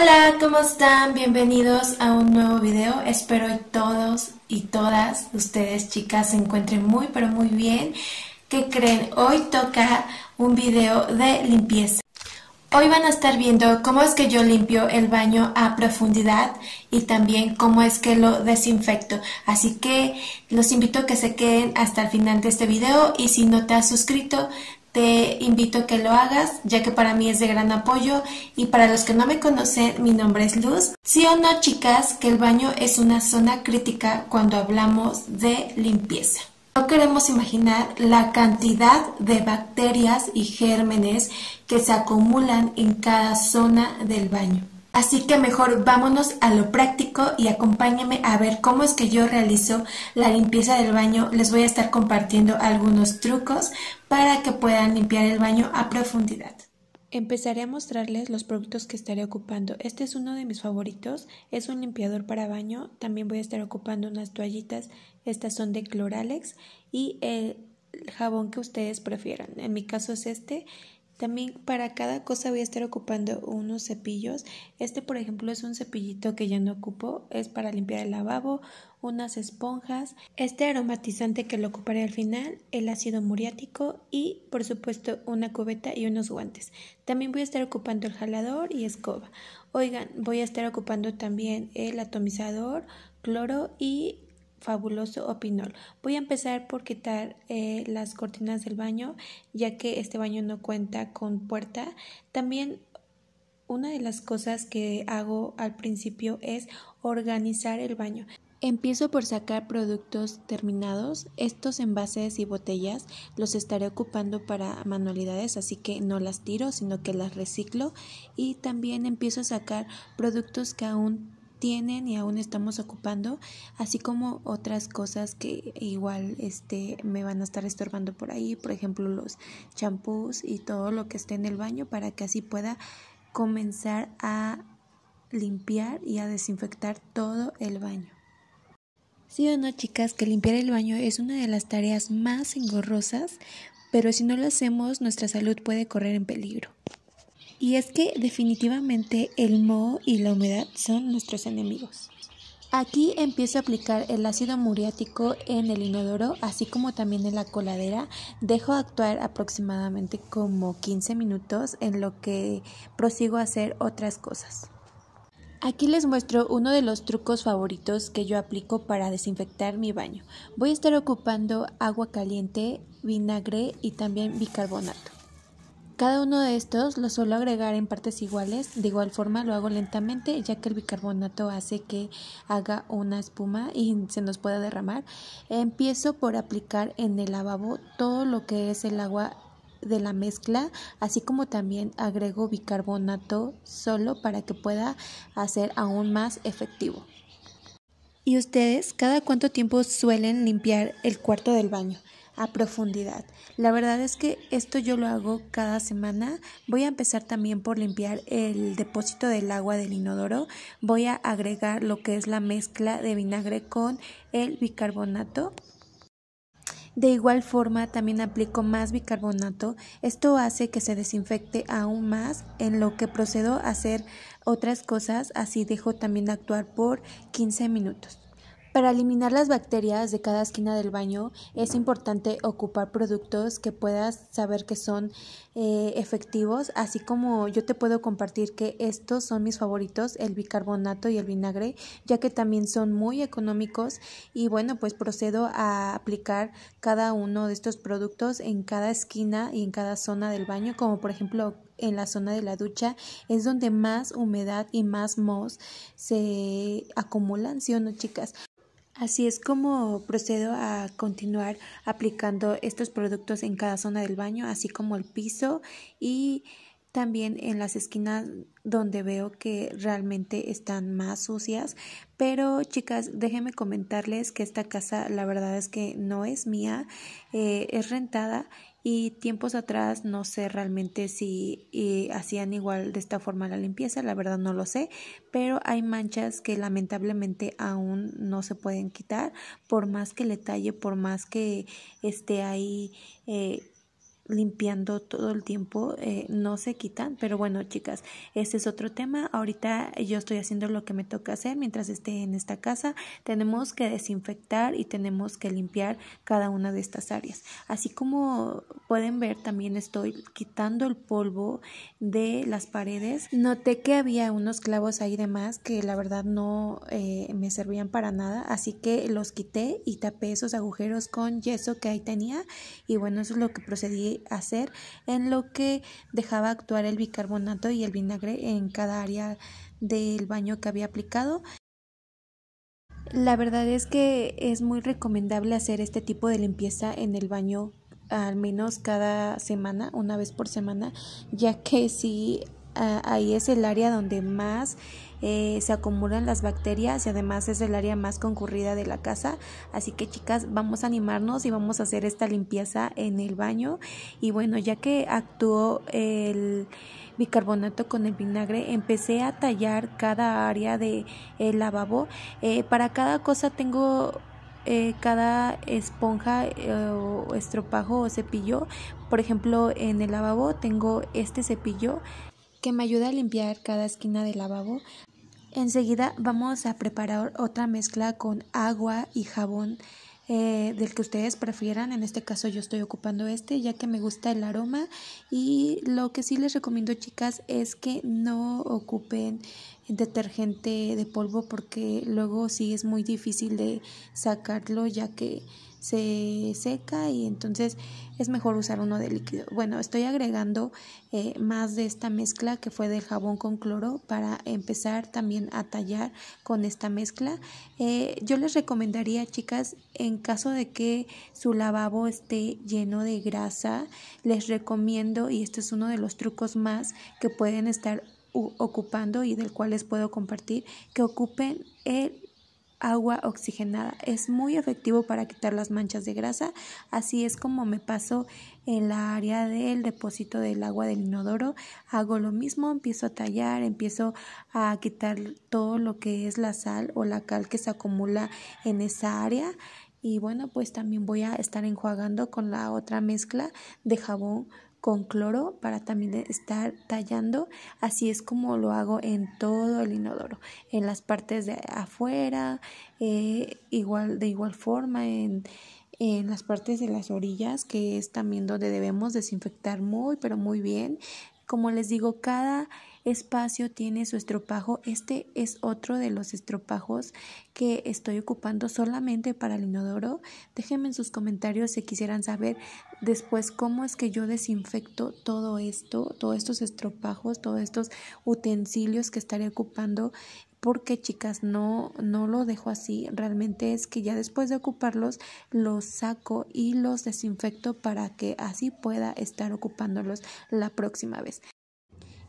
Hola, ¿cómo están? Bienvenidos a un nuevo video. Espero que todos y todas ustedes, chicas, se encuentren muy, pero muy bien. ¿Qué creen? Hoy toca un video de limpieza. Hoy van a estar viendo cómo es que yo limpio el baño a profundidad y también cómo es que lo desinfecto. Así que los invito a que se queden hasta el final de este video y si no te has suscrito, te invito a que lo hagas, ya que para mí es de gran apoyo. Y para los que no me conocen, mi nombre es Luz. Sí o no, chicas, que el baño es una zona crítica cuando hablamos de limpieza. No queremos imaginar la cantidad de bacterias y gérmenes que se acumulan en cada zona del baño. Así que mejor vámonos a lo práctico y acompáñenme a ver cómo es que yo realizo la limpieza del baño. Les voy a estar compartiendo algunos trucos para que puedan limpiar el baño a profundidad. Empezaré a mostrarles los productos que estaré ocupando. Este es uno de mis favoritos, es un limpiador para baño. También voy a estar ocupando unas toallitas, estas son de Cloralex y el jabón que ustedes prefieran. En mi caso es este también para cada cosa voy a estar ocupando unos cepillos. Este por ejemplo es un cepillito que ya no ocupo, es para limpiar el lavabo, unas esponjas, este aromatizante que lo ocuparé al final, el ácido muriático y por supuesto una cubeta y unos guantes. También voy a estar ocupando el jalador y escoba. Oigan, voy a estar ocupando también el atomizador, cloro y fabuloso opinol. Voy a empezar por quitar eh, las cortinas del baño, ya que este baño no cuenta con puerta. También una de las cosas que hago al principio es organizar el baño. Empiezo por sacar productos terminados, estos envases y botellas los estaré ocupando para manualidades, así que no las tiro, sino que las reciclo y también empiezo a sacar productos que aún tienen y aún estamos ocupando, así como otras cosas que igual este me van a estar estorbando por ahí, por ejemplo, los champús y todo lo que esté en el baño para que así pueda comenzar a limpiar y a desinfectar todo el baño. Sí o no, chicas, que limpiar el baño es una de las tareas más engorrosas, pero si no lo hacemos, nuestra salud puede correr en peligro. Y es que definitivamente el moho y la humedad son nuestros enemigos. Aquí empiezo a aplicar el ácido muriático en el inodoro, así como también en la coladera. Dejo actuar aproximadamente como 15 minutos en lo que prosigo a hacer otras cosas. Aquí les muestro uno de los trucos favoritos que yo aplico para desinfectar mi baño. Voy a estar ocupando agua caliente, vinagre y también bicarbonato. Cada uno de estos lo suelo agregar en partes iguales, de igual forma lo hago lentamente ya que el bicarbonato hace que haga una espuma y se nos pueda derramar. Empiezo por aplicar en el lavabo todo lo que es el agua de la mezcla, así como también agrego bicarbonato solo para que pueda hacer aún más efectivo. ¿Y ustedes cada cuánto tiempo suelen limpiar el cuarto del baño? a profundidad. La verdad es que esto yo lo hago cada semana. Voy a empezar también por limpiar el depósito del agua del inodoro. Voy a agregar lo que es la mezcla de vinagre con el bicarbonato. De igual forma también aplico más bicarbonato. Esto hace que se desinfecte aún más en lo que procedo a hacer otras cosas. Así dejo también actuar por 15 minutos. Para eliminar las bacterias de cada esquina del baño es importante ocupar productos que puedas saber que son eh, efectivos, así como yo te puedo compartir que estos son mis favoritos, el bicarbonato y el vinagre, ya que también son muy económicos y bueno, pues procedo a aplicar cada uno de estos productos en cada esquina y en cada zona del baño, como por ejemplo en la zona de la ducha es donde más humedad y más mos se acumulan, ¿sí o no, chicas? Así es como procedo a continuar aplicando estos productos en cada zona del baño, así como el piso y también en las esquinas donde veo que realmente están más sucias. Pero chicas, déjenme comentarles que esta casa la verdad es que no es mía, eh, es rentada y tiempos atrás no sé realmente si eh, hacían igual de esta forma la limpieza, la verdad no lo sé, pero hay manchas que lamentablemente aún no se pueden quitar por más que le talle, por más que esté ahí. Eh, limpiando todo el tiempo eh, no se quitan pero bueno chicas este es otro tema ahorita yo estoy haciendo lo que me toca hacer mientras esté en esta casa tenemos que desinfectar y tenemos que limpiar cada una de estas áreas así como pueden ver también estoy quitando el polvo de las paredes noté que había unos clavos ahí de más que la verdad no eh, me servían para nada así que los quité y tapé esos agujeros con yeso que ahí tenía y bueno eso es lo que procedí hacer, en lo que dejaba actuar el bicarbonato y el vinagre en cada área del baño que había aplicado. La verdad es que es muy recomendable hacer este tipo de limpieza en el baño al menos cada semana, una vez por semana, ya que si ah, ahí es el área donde más eh, se acumulan las bacterias y además es el área más concurrida de la casa. Así que chicas, vamos a animarnos y vamos a hacer esta limpieza en el baño. Y bueno, ya que actuó el bicarbonato con el vinagre, empecé a tallar cada área del el eh, lavabo. Eh, para cada cosa tengo cada esponja o estropajo o cepillo. Por ejemplo, en el lavabo tengo este cepillo que me ayuda a limpiar cada esquina del lavabo. Enseguida vamos a preparar otra mezcla con agua y jabón eh, del que ustedes prefieran. En este caso yo estoy ocupando este ya que me gusta el aroma y lo que sí les recomiendo chicas es que no ocupen detergente de polvo porque luego sí es muy difícil de sacarlo ya que se seca y entonces es mejor usar uno de líquido. Bueno, estoy agregando eh, más de esta mezcla que fue del jabón con cloro para empezar también a tallar con esta mezcla. Eh, yo les recomendaría, chicas, en caso de que su lavabo esté lleno de grasa, les recomiendo, y este es uno de los trucos más que pueden estar ocupando y del cual les puedo compartir, que ocupen el agua oxigenada. Es muy efectivo para quitar las manchas de grasa. Así es como me paso en la área del depósito del agua del inodoro. Hago lo mismo, empiezo a tallar, empiezo a quitar todo lo que es la sal o la cal que se acumula en esa área. Y bueno, pues también voy a estar enjuagando con la otra mezcla de jabón con cloro para también e, estar tallando. Así es como lo hago en todo el inodoro, en las partes de afuera, eh, igual de igual forma en, en las partes de las orillas, que es también donde debemos desinfectar muy, pero muy bien como les digo, cada espacio tiene su estropajo. Este es otro de los estropajos que estoy ocupando solamente para el inodoro. Déjenme en sus comentarios si quisieran saber después cómo es que yo desinfecto todo esto, todos estos estropajos, todos estos utensilios que estaré ocupando porque chicas no no lo dejo así realmente es que ya después de ocuparlos los saco y los desinfecto para que así pueda estar ocupándolos la próxima vez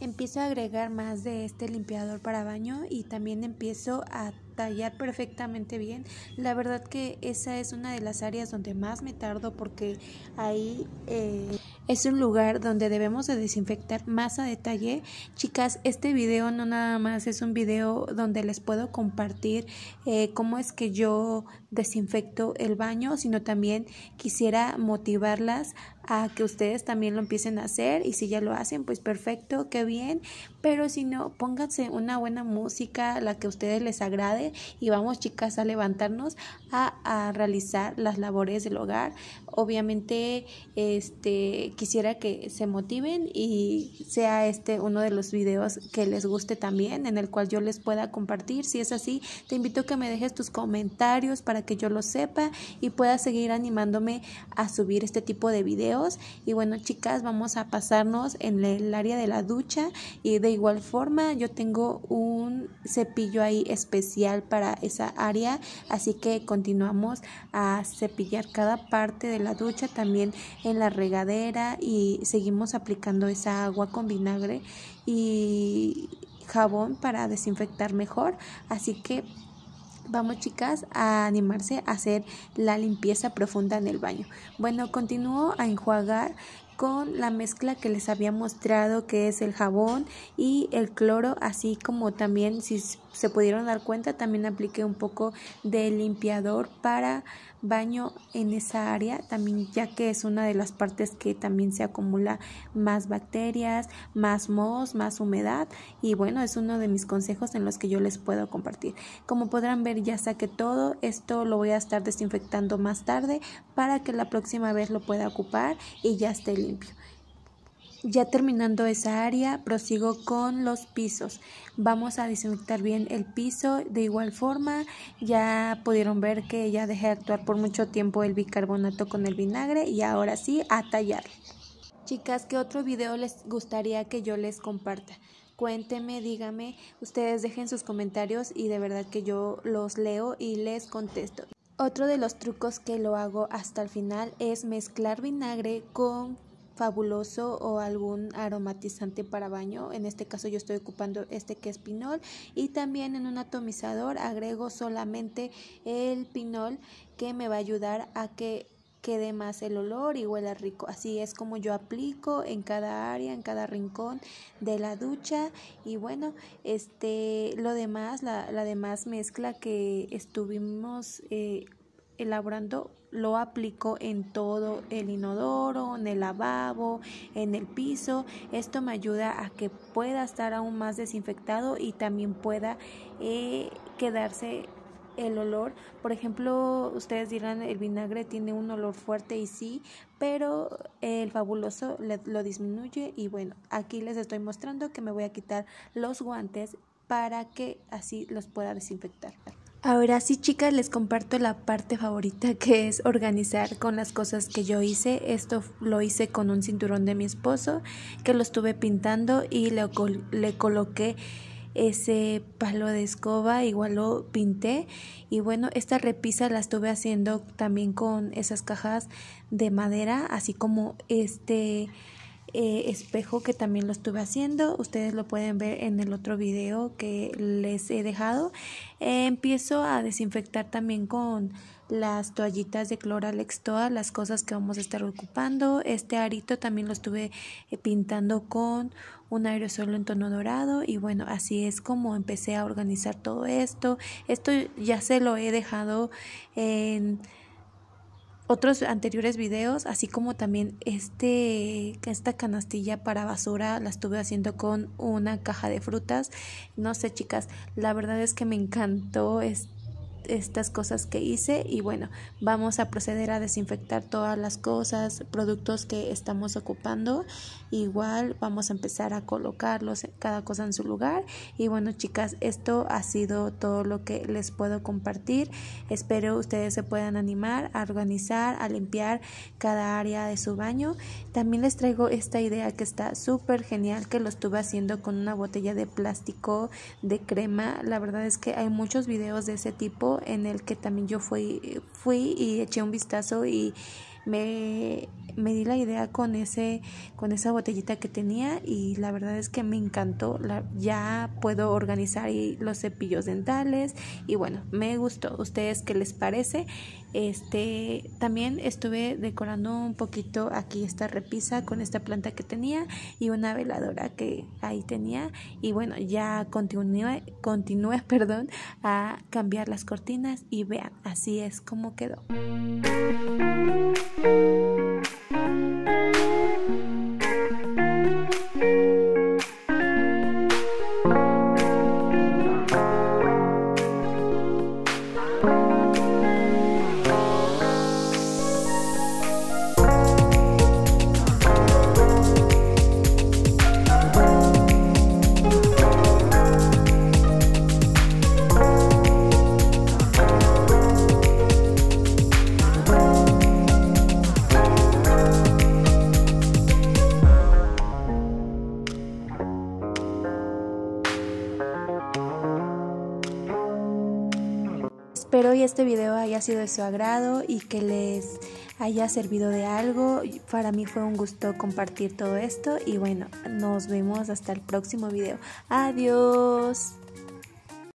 empiezo a agregar más de este limpiador para baño y también empiezo a tallar perfectamente bien. La verdad que esa es una de las áreas donde más me tardo porque ahí eh, es un lugar donde debemos de desinfectar más a detalle. Chicas, este video no nada más es un video donde les puedo compartir eh, cómo es que yo desinfecto el baño, sino también quisiera motivarlas a que ustedes también lo empiecen a hacer y si ya lo hacen, pues perfecto, qué bien, pero si no, pónganse una buena música, la que a ustedes les agrade y vamos chicas a levantarnos a, a realizar las labores del hogar. Obviamente, este, quisiera que se motiven y sea este uno de los videos que les guste también, en el cual yo les pueda compartir. Si es así, te invito a que me dejes tus comentarios para que yo lo sepa y pueda seguir animándome a subir este tipo de videos y bueno, chicas, vamos a pasarnos en el área de la ducha. Y de igual forma, yo tengo un cepillo ahí especial para esa área. Así que continuamos a cepillar cada parte de la ducha, también en la regadera. Y seguimos aplicando esa agua con vinagre y jabón para desinfectar mejor. Así que Vamos chicas a animarse a hacer la limpieza profunda en el baño. Bueno, continúo a enjuagar con la mezcla que les había mostrado que es el jabón y el cloro, así como también si se pudieron dar cuenta, también apliqué un poco de limpiador para baño en esa área, también ya que es una de las partes que también se acumula más bacterias, más mos, más humedad y bueno, es uno de mis consejos en los que yo les puedo compartir. Como podrán ver, ya saqué todo, esto lo voy a estar desinfectando más tarde para que la próxima vez lo pueda ocupar y ya esté limpio. Ya terminando esa área, prosigo con los pisos. Vamos a disfrutar bien el piso de igual forma. Ya pudieron ver que ya dejé de actuar por mucho tiempo el bicarbonato con el vinagre y ahora sí a tallar. Chicas, ¿qué otro video les gustaría que yo les comparta? Cuéntenme, díganme, ustedes dejen sus comentarios y de verdad que yo los leo y les contesto. Otro de los trucos que lo hago hasta el final es mezclar vinagre con fabuloso o algún aromatizante para baño. En este caso yo estoy ocupando este que es pinol y también en un atomizador agrego solamente el pinol que me va a ayudar a que quede más el olor y huela rico. Así es como yo aplico en cada área, en cada rincón de la ducha. Y bueno, este, lo demás, la, demás mezcla que estuvimos eh, elaborando lo aplico en todo el inodoro, en el lavabo, en el piso. Esto me ayuda a que pueda estar aún más desinfectado y también pueda eh, quedarse el olor. Por ejemplo, ustedes dirán el vinagre tiene un olor fuerte y sí, pero el fabuloso lo disminuye y bueno, aquí les estoy mostrando que me voy a quitar los guantes para que así los pueda desinfectar. Ahora sí, chicas, les comparto la parte favorita que es organizar con las cosas que yo hice. Esto lo hice con un cinturón de mi esposo que lo estuve pintando y le, le coloqué ese palo de escoba, igual lo pinté. Y bueno, esta repisa la estuve haciendo también con esas cajas de madera, así como este eh, espejo que también lo estuve haciendo. Ustedes lo pueden ver en el otro video que les he dejado. Eh, empiezo a desinfectar también con las toallitas de Cloralex todas las cosas que vamos a estar ocupando. Este arito también lo estuve eh, pintando con un aerosol en tono dorado y bueno, así es como empecé a organizar todo esto. Esto ya se lo he dejado en otros anteriores videos, así como también este, esta canastilla para basura, la estuve haciendo con una caja de frutas. No sé, chicas, la verdad es que me encantó este estas cosas que hice y bueno, vamos a proceder a desinfectar todas las cosas, productos que estamos ocupando. Igual vamos a empezar a colocarlos cada cosa en su lugar. Y bueno, chicas, esto ha sido todo lo que les puedo compartir. Espero ustedes se puedan animar a organizar, a limpiar cada área de su baño. También les traigo esta idea que está súper genial que lo estuve haciendo con una botella de plástico de crema. La verdad es que hay muchos videos de ese tipo en el que también yo fui, fui y eché un vistazo y me, me di la idea con, ese, con esa botellita que tenía y la verdad es que me encantó. ya puedo organizar ahí los cepillos dentales y bueno, me gustó. ¿Ustedes qué les parece? Este, también estuve decorando un poquito aquí esta repisa con esta planta que tenía y una veladora que ahí tenía y bueno, ya continué, perdón, a cambiar las cortinas y vean, así es como quedó. este video haya sido de su agrado y que les haya servido de algo. Para mí fue un gusto compartir todo esto y bueno, nos vemos hasta el próximo video. Adiós.